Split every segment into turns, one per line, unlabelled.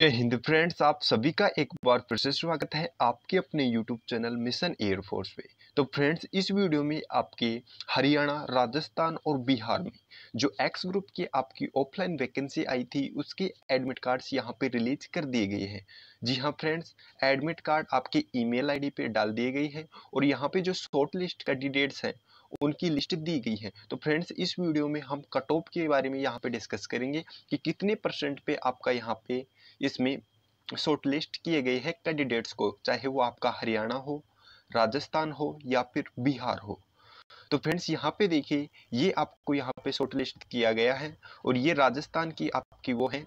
जय हिंद फ्रेंड्स आप सभी का एक बार फिर से स्वागत है आपके अपने यूट्यूब चैनल मिशन एयरफोर्स पे तो फ्रेंड्स इस वीडियो में आपके हरियाणा राजस्थान और बिहार में जो एक्स ग्रुप की आपकी ऑफलाइन वैकेंसी आई थी उसके एडमिट कार्ड्स यहाँ पे रिलीज कर दिए गए हैं जी हाँ फ्रेंड्स एडमिट कार्ड आपके ईमेल आईडी पे डाल दिए गए हैं और यहाँ पे जो शॉर्ट लिस्ट कैंडिडेट्स हैं उनकी लिस्ट दी गई है तो फ्रेंड्स इस वीडियो में हम कट ऑफ के बारे में यहाँ पर डिस्कस करेंगे कि कितने परसेंट पे आपका यहाँ पे इसमें शॉर्ट लिस्ट किए गए हैं कैंडिडेट्स को चाहे वो आपका हरियाणा हो राजस्थान हो या फिर बिहार हो तो फ्रेंड्स यहाँ पे देखिए ये आपको यहाँ पे शॉर्ट लिस्ट किया गया है और ये राजस्थान की आपकी वो है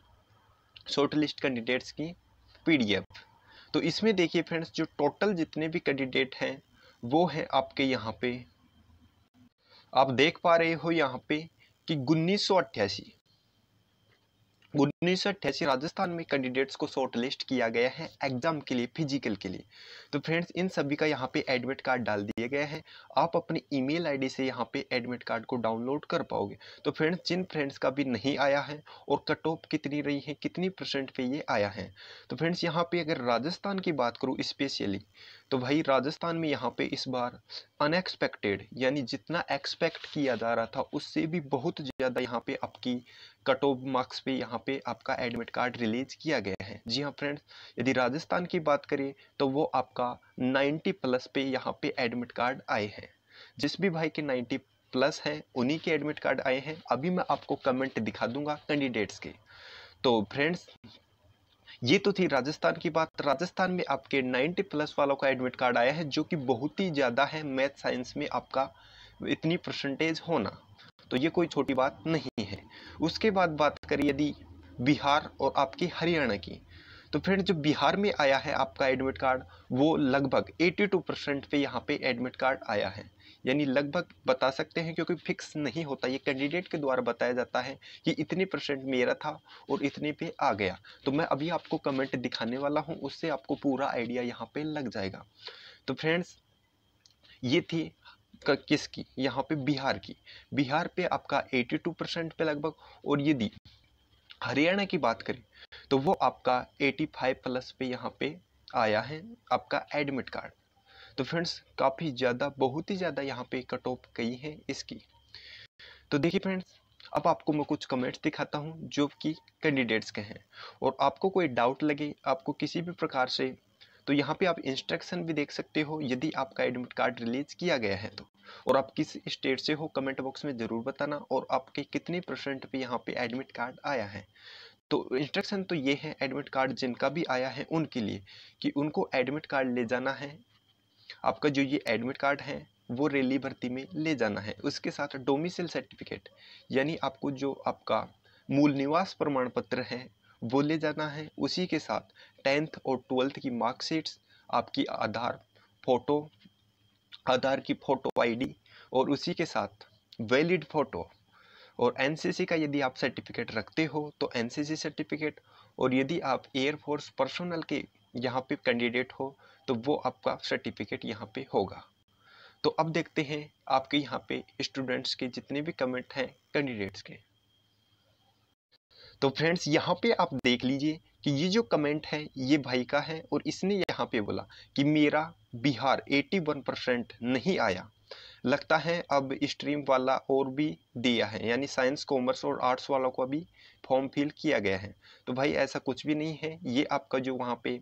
शॉर्ट लिस्ट कैंडिडेट्स की पीडीएफ तो इसमें देखिए फ्रेंड्स जो टोटल जितने भी कैंडिडेट हैं वो है आपके यहाँ पे आप देख पा रहे हो यहाँ पे कि उन्नीस सौ अट्ठासी उन्नीस सौ अट्ठासी राजस्थान में कैंडिडेट्स को शॉर्टलिस्ट किया गया है एग्जाम के लिए फिजिकल के लिए तो फ्रेंड्स इन सभी का यहाँ पे एडमिट कार्ड डाल दिया गया है आप अपनी ईमेल आईडी से यहाँ पे एडमिट कार्ड को डाउनलोड कर पाओगे तो फ्रेंड्स जिन फ्रेंड्स का भी नहीं आया है और कट ऑफ कितनी रही है कितनी परसेंट पे ये आया है तो फ्रेंड्स यहाँ पे अगर राजस्थान की बात करूँ स्पेशली तो भाई राजस्थान में यहाँ पे इस बार अनएक्सपेक्टेड यानी जितना एक्सपेक्ट किया जा रहा था उससे भी बहुत ज़्यादा यहाँ पे आपकी कट ऑफ मार्क्स पे यहाँ पे आपका एडमिट कार्ड रिलीज किया गया है जी हाँ फ्रेंड्स यदि राजस्थान की बात करें तो वो आपका नाइन्टी प्लस पे यहाँ पे एडमिट कार्ड आए हैं जिस भी भाई के नाइन्टी प्लस हैं उन्हीं के एडमिट कार्ड आए हैं अभी मैं आपको कमेंट दिखा दूंगा कैंडिडेट्स के तो फ्रेंड्स ये तो थी राजस्थान की बात राजस्थान में आपके 90 प्लस वालों का एडमिट कार्ड आया है जो कि बहुत ही ज़्यादा है मैथ साइंस में आपका इतनी परसेंटेज होना तो ये कोई छोटी बात नहीं है उसके बाद बात करिए यदि बिहार और आपकी हरियाणा की तो फ्रेंड जो बिहार में आया है आपका एडमिट कार्ड वो लगभग 82 परसेंट पे यहाँ पे एडमिट कार्ड आया है यानी लगभग बता सकते हैं क्योंकि फिक्स नहीं होता ये कैंडिडेट के द्वारा बताया जाता है कि इतने परसेंट मेरा था और इतने पे आ गया तो मैं अभी आपको कमेंट दिखाने वाला हूँ उससे आपको पूरा आइडिया यहाँ पे लग जाएगा तो फ्रेंड्स ये थी किसकी यहाँ पे बिहार की बिहार पे आपका 82 परसेंट पे लगभग और यदि हरियाणा की बात करें तो वो आपका 85 प्लस पे यहाँ पे आया है आपका एडमिट कार्ड तो फ्रेंड्स काफ़ी ज़्यादा बहुत ही ज़्यादा यहाँ पे कट ऑफ गई है इसकी तो देखिए फ्रेंड्स अब आपको मैं कुछ कमेंट्स दिखाता हूँ जो कि कैंडिडेट्स के हैं और आपको कोई डाउट लगे आपको किसी भी प्रकार से तो यहाँ पे आप इंस्ट्रक्शन भी देख सकते हो यदि आपका एडमिट कार्ड रिलीज किया गया है तो और आप किस स्टेट से हो कमेंट बॉक्स में ज़रूर बताना और आपके कितने परसेंट पे यहाँ पे एडमिट कार्ड आया है तो इंस्ट्रक्शन तो ये है एडमिट कार्ड जिनका भी आया है उनके लिए कि उनको एडमिट कार्ड ले जाना है आपका जो ये एडमिट कार्ड है वो रैली भर्ती में ले जाना है उसके साथ डोमिसल सर्टिफिकेट यानी आपको जो आपका मूल निवास प्रमाण पत्र है वो ले जाना है उसी के साथ टेंथ और ट्वेल्थ की मार्कशीट्स आपकी आधार फोटो आधार की फ़ोटो आईडी और उसी के साथ वैलिड फ़ोटो और एनसीसी का यदि आप सर्टिफिकेट रखते हो तो एनसीसी सर्टिफिकेट और यदि आप एयरफोर्स पर्सनल के यहाँ पे कैंडिडेट हो तो वो आपका सर्टिफिकेट यहाँ पे होगा तो अब देखते हैं आपके यहाँ पे स्टूडेंट्स के जितने भी कमेंट हैं कैंडिडेट्स के तो फ्रेंड्स यहाँ पे आप देख लीजिए कि ये जो कमेंट है ये भाई का है और इसने यहाँ पे बोला कि मेरा बिहार 81 परसेंट नहीं आया लगता है अब स्ट्रीम वाला और भी दिया है यानी साइंस कॉमर्स और आर्ट्स वालों को भी फॉर्म फिल किया गया है तो भाई ऐसा कुछ भी नहीं है ये आपका जो वहाँ पे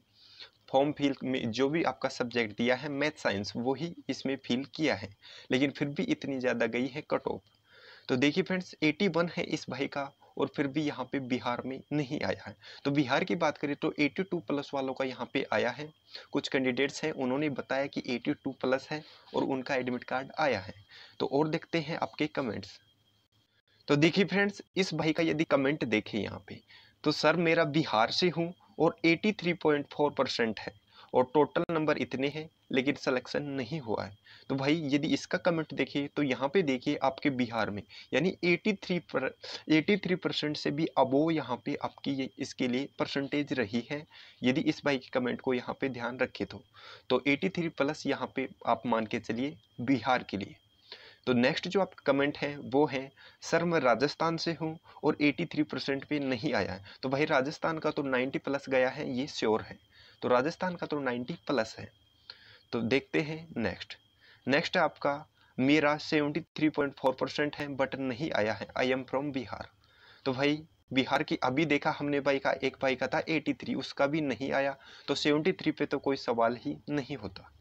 फॉर्म फिल में जो भी आपका सब्जेक्ट दिया है मैथ साइंस वही इसमें फिल किया है लेकिन फिर भी इतनी ज़्यादा गई है कट ऑफ तो देखिए फ्रेंड्स 81 है इस भाई का और फिर भी यहाँ पे बिहार में नहीं आया है तो बिहार की बात करें तो 82 प्लस वालों का यहाँ पे आया है कुछ कैंडिडेट्स हैं उन्होंने बताया कि 82 प्लस है और उनका एडमिट कार्ड आया है तो और देखते हैं आपके कमेंट्स तो देखिए फ्रेंड्स इस भाई का यदि कमेंट देखें यहाँ पे तो सर मेरा बिहार से हूँ और 83.4 परसेंट है और टोटल नंबर इतने हैं लेकिन सिलेक्शन नहीं हुआ है तो भाई यदि इसका कमेंट देखिए तो यहाँ पे देखिए आपके बिहार में यानी 83 पर 83 परसेंट से भी अबो यहाँ पे आपकी ये इसके लिए परसेंटेज रही है यदि इस भाई के कमेंट को यहाँ पे ध्यान रखे तो, तो 83 प्लस यहाँ पे आप मान के चलिए बिहार के लिए तो नेक्स्ट जो आपका कमेंट है वो है सर मैं राजस्थान से हूँ और 83 परसेंट पे नहीं आया है तो भाई राजस्थान का तो 90 प्लस गया है ये श्योर है तो राजस्थान का तो 90 प्लस है तो देखते हैं नेक्स्ट नेक्स्ट आपका मेरा 73.4 परसेंट है बट नहीं आया है आई एम फ्रॉम बिहार तो भाई बिहार की अभी देखा हमने भाई का एक भाई का था 83 उसका भी नहीं आया तो 73 पे तो कोई सवाल ही नहीं होता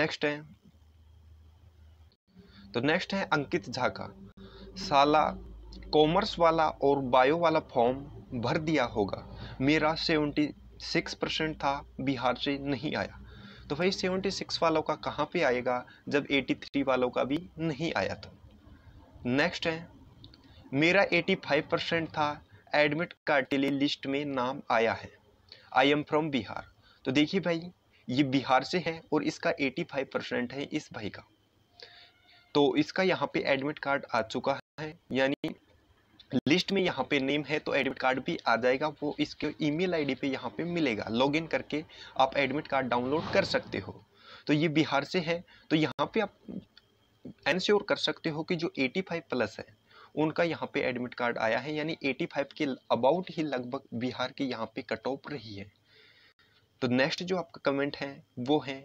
नेक्स्ट है तो नेक्स्ट है अंकित झा का साला कॉमर्स वाला और बायो वाला फॉर्म भर दिया होगा मेरा सेवेंटी सिक्स परसेंट था बिहार से नहीं आया तो भाई सेवेंटी सिक्स वालों का कहाँ पे आएगा जब एटी थ्री वालों का भी नहीं आया था नेक्स्ट है मेरा एटी फाइव परसेंट था एडमिट कार्ड के लिए लिस्ट में नाम आया है आई एम फ्रॉम बिहार तो देखिए भाई ये बिहार से है और इसका एटी फाइव परसेंट है इस भाई का तो इसका यहाँ पे एडमिट कार्ड आ चुका है यानी लिस्ट में यहाँ पे नेम है तो एडमिट कार्ड भी आ जाएगा वो इसके ईमेल आईडी पे यहाँ पे मिलेगा लॉगिन करके आप एडमिट कार्ड डाउनलोड कर सकते हो तो ये बिहार से है तो यहाँ पे आप एनश्योर कर सकते हो कि जो 85 प्लस है उनका यहाँ पे एडमिट कार्ड आया है यानी 85 के अबाउट ही लगभग बिहार के यहाँ पे कट ऑफ रही है तो नेक्स्ट जो आपका कमेंट है वो है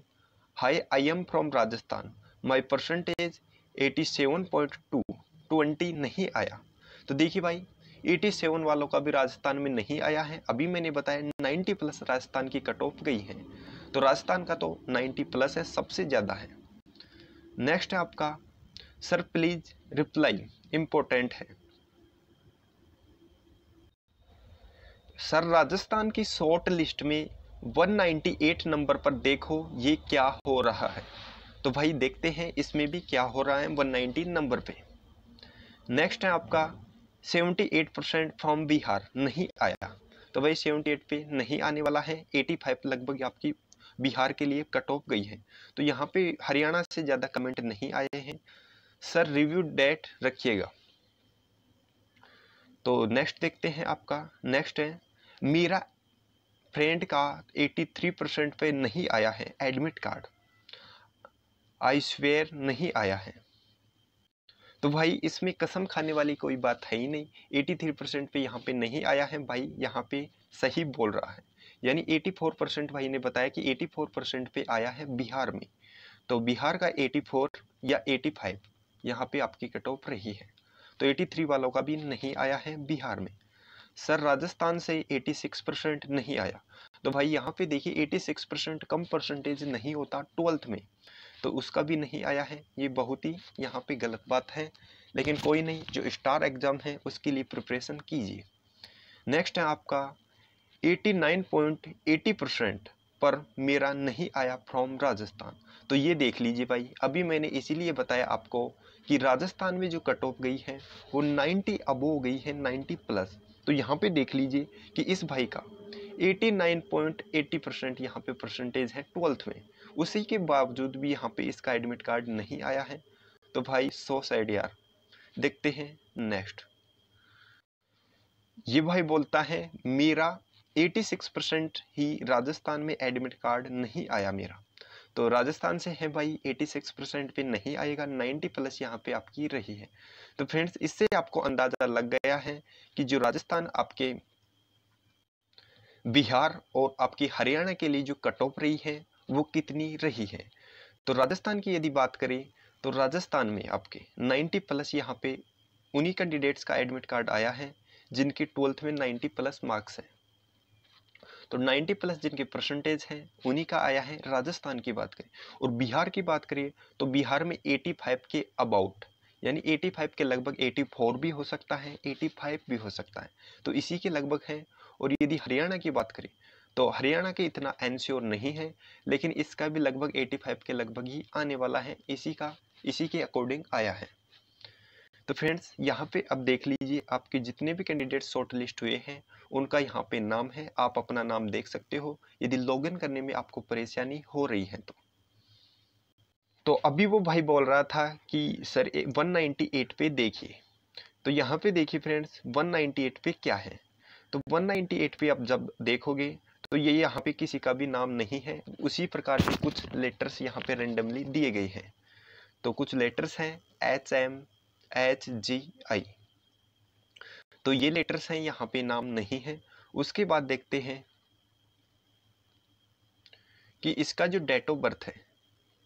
hi I am from Rajasthan my percentage eighty seven point two twenty नहीं आया तो देखिए भाई 87 वालों का भी राजस्थान में नहीं आया है अभी मैंने बताया 90 प्लस राजस्थान की कट ऑफ गई है तो राजस्थान का तो 90 प्लस है सबसे ज़्यादा है नेक्स्ट है आपका सर प्लीज रिप्लाई इम्पोर्टेंट है सर राजस्थान की शॉर्ट लिस्ट में 198 नंबर पर देखो ये क्या हो रहा है तो भाई देखते हैं इसमें भी क्या हो रहा है वन नाइनटीन नंबर पे नेक्स्ट है आपका seventy eight percent from Bihar नहीं आया तो भाई एट पे नहीं आने वाला है एटी फाइव लगभग आपकी बिहार के लिए कट ऑफ गई है तो यहाँ पे हरियाणा से ज़्यादा कमेंट नहीं आए हैं सर रिव्यू डेट रखिएगा तो नेक्स्ट देखते हैं आपका नेक्स्ट है मेरा फ्रेंड का 83 परसेंट पे नहीं आया है एडमिट कार्ड आई स्वेयर नहीं आया है तो भाई इसमें कसम खाने वाली कोई बात है ही नहीं 83 परसेंट पर यहाँ पर नहीं आया है भाई यहाँ पे सही बोल रहा है यानी 84 परसेंट भाई ने बताया कि 84 परसेंट पे आया है बिहार में तो बिहार का 84 या 85 फाइव यहाँ पर आपकी कट ऑफ रही है तो 83 वालों का भी नहीं आया है बिहार में सर राजस्थान से 86 परसेंट नहीं आया तो भाई यहाँ पे देखिए 86 परसेंट कम परसेंटेज नहीं होता ट्वेल्थ में तो उसका भी नहीं आया है ये बहुत ही यहाँ पे गलत बात है लेकिन कोई नहीं जो स्टार एग्ज़ाम है उसके लिए प्रिपरेशन कीजिए नेक्स्ट है आपका 89.80 परसेंट पर मेरा नहीं आया फ्रॉम राजस्थान तो ये देख लीजिए भाई अभी मैंने इसीलिए बताया आपको कि राजस्थान में जो कट ऑफ गई है वो 90 अबो गई है 90 प्लस तो यहाँ पे देख लीजिए कि इस भाई का 89.80 परसेंट यहाँ पे परसेंटेज है ट्वेल्थ में उसी के बावजूद भी यहाँ पे इसका एडमिट कार्ड नहीं आया है तो भाई सो सैड यार देखते हैं नेक्स्ट ये भाई बोलता है मेरा 86 परसेंट ही राजस्थान में एडमिट कार्ड नहीं आया मेरा तो राजस्थान से है भाई 86 परसेंट पे नहीं आएगा 90 प्लस यहाँ पे आपकी रही है तो फ्रेंड्स इससे आपको अंदाज़ा लग गया है कि जो राजस्थान आपके बिहार और आपकी हरियाणा के लिए जो कट ऑफ रही है वो कितनी रही है तो राजस्थान की यदि बात करें तो राजस्थान में आपके 90 प्लस यहाँ पे उन्हीं कैंडिडेट्स का एडमिट कार्ड आया है जिनकी ट्वेल्थ में 90 प्लस मार्क्स हैं तो 90 प्लस जिनके परसेंटेज हैं उन्हीं का आया है राजस्थान की बात करें और बिहार की बात करिए तो बिहार में 85 के अबाउट यानी 85 के लगभग 84 भी हो सकता है 85 भी हो सकता है तो इसी के लगभग है और यदि हरियाणा की बात करें तो हरियाणा के इतना एनश्योर नहीं है लेकिन इसका भी लगभग 85 के लगभग ही आने वाला है इसी का इसी के अकॉर्डिंग आया है तो फ्रेंड्स यहाँ पे अब देख लीजिए आपके जितने भी कैंडिडेट शॉर्ट लिस्ट हुए हैं उनका यहाँ पे नाम है आप अपना नाम देख सकते हो यदि लॉगिन करने में आपको परेशानी हो रही है तो तो अभी वो भाई बोल रहा था कि सर 198 पे देखिए तो यहाँ पे देखिए फ्रेंड्स 198 पे क्या है तो 198 पे आप जब देखोगे तो ये यहाँ पे किसी का भी नाम नहीं है उसी प्रकार से कुछ लेटर्स यहाँ पे रेंडमली दिए गए हैं तो कुछ लेटर्स हैं H M H G I तो ये लेटर्स हैं यहाँ पे नाम नहीं है उसके बाद देखते हैं कि इसका जो डेट ऑफ बर्थ है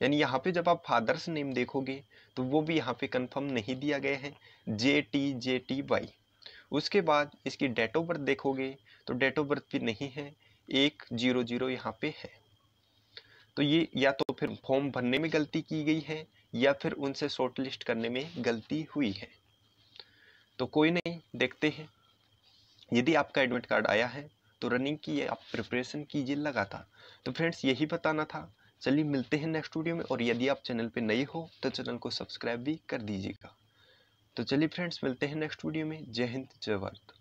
यानी यहाँ पे जब आप फादर्स नेम देखोगे तो वो भी यहाँ पे कंफर्म नहीं दिया गया है J T J T Y उसके बाद इसकी डेट ऑफ बर्थ देखोगे तो डेट ऑफ बर्थ भी नहीं है एक जीरो जीरो यहाँ पे है तो ये या तो फिर फॉर्म भरने में गलती की गई है या फिर उनसे शॉर्ट लिस्ट करने में गलती हुई है तो कोई नहीं देखते हैं यदि आपका एडमिट कार्ड आया है तो रनिंग की आप प्रिपरेशन कीजिए लगातार तो फ्रेंड्स यही बताना था चलिए मिलते हैं नेक्स्ट वीडियो में और यदि आप चैनल पे नए हो तो चैनल को सब्सक्राइब भी कर दीजिएगा तो चलिए फ्रेंड्स मिलते हैं नेक्स्ट वीडियो में जय हिंद जय भारत